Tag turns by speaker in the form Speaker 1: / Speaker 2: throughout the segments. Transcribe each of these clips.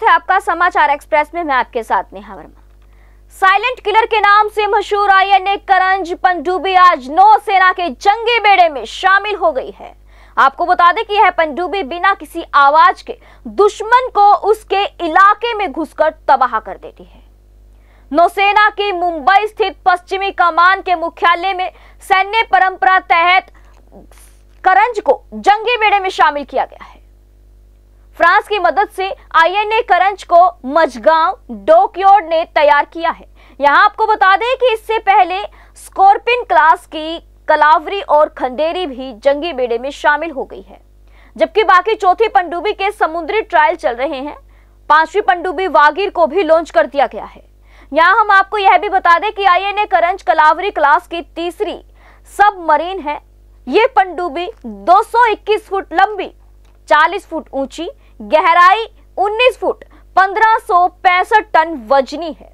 Speaker 1: स्वागत है आपका समाचार एक्सप्रेस में मैं आपके साथ नेहा वर्मा साइलेंट किलर के नाम से मशहूर आईएनए करंज पंडुबी आज नौसेना के जंगी बेड़े में शामिल हो गई है आपको बता दें कि यह पंडुबी बिना किसी आवाज के दुश्मन को उसके इलाके में घुसकर तबाह कर देती है नौसेना की मुंबई स्थित पश्चिमी कमान के मुख्यालय में सैन्य परंपरा तहत करंज को जंगी बेड़े में शामिल किया गया है फ्रांस की मदद से आईएनए करंज को मजगांव डोक्योर ने तैयार किया है यहां आपको बता दें कि इससे पहले स्कॉर्पिन क्लास की कलावरी और खंडेरी भी जंगी बेड़े में शामिल हो गई है जबकि बाकी चौथी पंडुबी के समुद्री ट्रायल चल रहे हैं पांचवी पंडुबी वागीर को भी लॉन्च कर दिया गया है यहां हम आपको यह भी बता दें कि आईएनए करंज कलावरी क्लास की तीसरी सबमरीन है ये पनडुब्बी 221 फुट लंबी 40 फुट ऊंची गहराई 19 फुट पंद्रह टन वजनी है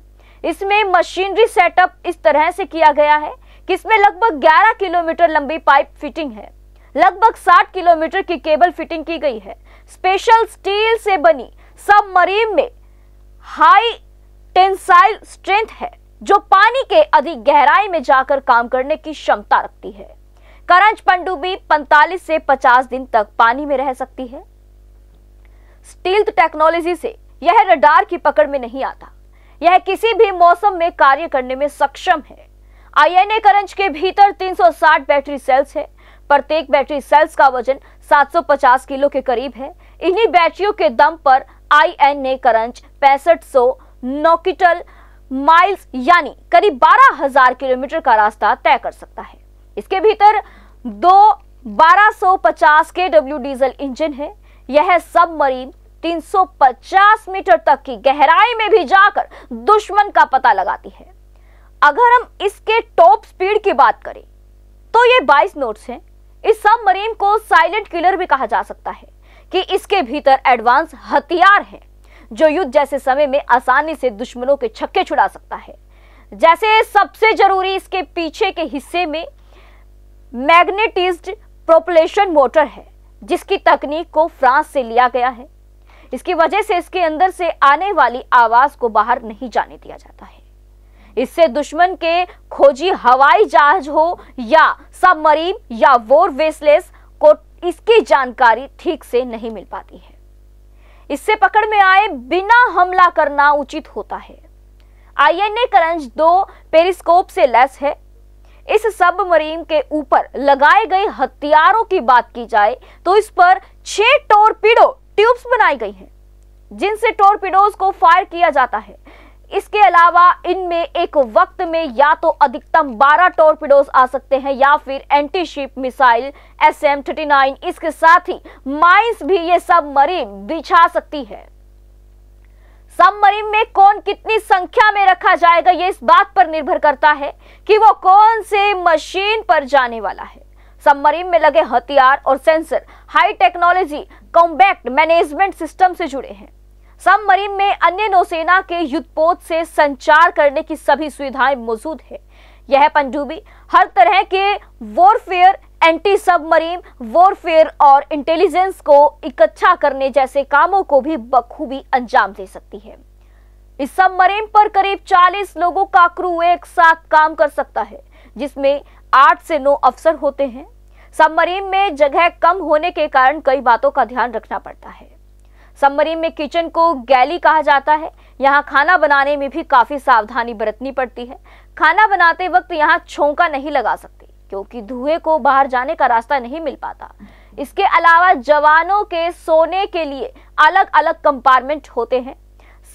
Speaker 1: इसमें मशीनरी सेटअप इस तरह से किया गया है कि इसमें लगभग 11 किलोमीटर लंबी पाइप फिटिंग है लगभग 60 किलोमीटर की केबल फिटिंग की गई है स्पेशल स्टील से बनी सब मरीन में हाई टेंसाइल स्ट्रेंथ है जो पानी के अधिक गहराई में जाकर काम करने की क्षमता रखती है करंज पंडुबी 45 से 50 दिन तक पानी में रह सकती है स्टील्थ टेक्नोलॉजी से यह रडार की पकड़ में नहीं आता यह किसी भी मौसम में कार्य करने में सक्षम है आईएनए करंज के भीतर 360 बैटरी सेल्स है प्रत्येक बैटरी सेल्स का वजन 750 किलो के करीब है इन्हीं बैटरियों के दम पर आईएनए करंज पैंसठ सौ नोकिटल माइल्स यानी करीब 12,000 किलोमीटर का रास्ता तय कर सकता है इसके भीतर दो 1250 केडब्ल्यू डीजल इंजन है यह सबमरीन 350 मीटर तक की गहराई में भी जाकर दुश्मन का पता लगाती है अगर हम इसके टॉप स्पीड की बात करें तो ये 22 नोट्स हैं इस मरीन को साइलेंट किलर भी कहा जा सकता है कि इसके भीतर एडवांस हथियार हैं जो युद्ध जैसे समय में आसानी से दुश्मनों के छक्के छुड़ा सकता है जैसे सबसे जरूरी इसके पीछे के हिस्से में मैग्नेटिज्ड प्रोपलेशन मोटर है जिसकी तकनीक को फ्रांस से लिया गया है इसकी वजह से इसके अंदर से आने वाली आवाज को बाहर नहीं जाने दिया जाता है इससे दुश्मन के खोजी हवाई जहाज हो या सबमरीन या वोर वेसलेस को इसकी जानकारी ठीक से नहीं मिल पाती है इससे पकड़ में आए बिना हमला करना उचित होता है आईएनए करंज दो पेरिस्कोप से लैस है इस सबमरीन के ऊपर लगाए गए हथियारों की बात की जाए तो इस पर छह टोरपीडो ट्यूब्स बनाई गई हैं जिनसे टोरपिडोज को फायर किया जाता है इसके अलावा इनमें एक वक्त में या तो अधिकतम 12 टोरपिडोज आ सकते हैं या फिर anti ship missile S M इसके साथ ही माइंस भी ये सब मरीन बिछा सकती है सबमरीन में कौन कितनी संख्या में रखा जाएगा ये इस बात पर निर्भर करता है कि वो कौन से मशीन पर जाने वाला है सबमरीन में लगे हथियार और sensor high technology combat management system से जुड़े हैं सबमरीन में अन्य नौसेना के युद्धपोत से संचार करने की सभी सुविधाएं मौजूद है यह पनडुब्बी हर तरह के वॉरफेयर एंटी सबमरीन वॉरफेयर और इंटेलिजेंस को इकट्ठा करने जैसे कामों को भी बखूबी अंजाम दे सकती है इस सबमरीन पर करीब 40 लोगों का क्रू एक साथ काम कर सकता है जिसमें 8 से 9 अफसर होते हैं सबमरीन में जगह कम होने के कारण कई बातों का ध्यान रखना पड़ता है सबमरीन में किचन को गैली कहा जाता है यहाँ खाना बनाने में भी काफ़ी सावधानी बरतनी पड़ती है खाना बनाते वक्त यहाँ छोंका नहीं लगा सकते क्योंकि धुएं को बाहर जाने का रास्ता नहीं मिल पाता इसके अलावा जवानों के सोने के लिए अलग अलग कंपार्टमेंट होते हैं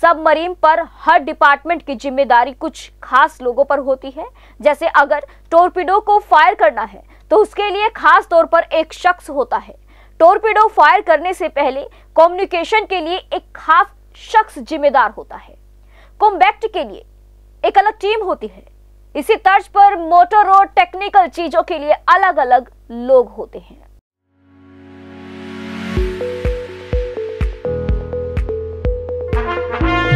Speaker 1: सबमरीन पर हर डिपार्टमेंट की जिम्मेदारी कुछ खास लोगों पर होती है जैसे अगर टोरपीडो को फायर करना है तो उसके लिए खास तौर पर एक शख्स होता है टोरपीडो फायर करने से पहले कम्युनिकेशन के लिए एक खास शख्स जिम्मेदार होता है कॉम्बैक्ट के लिए एक अलग टीम होती है इसी तर्ज पर मोटर और टेक्निकल चीजों के लिए अलग अलग लोग होते हैं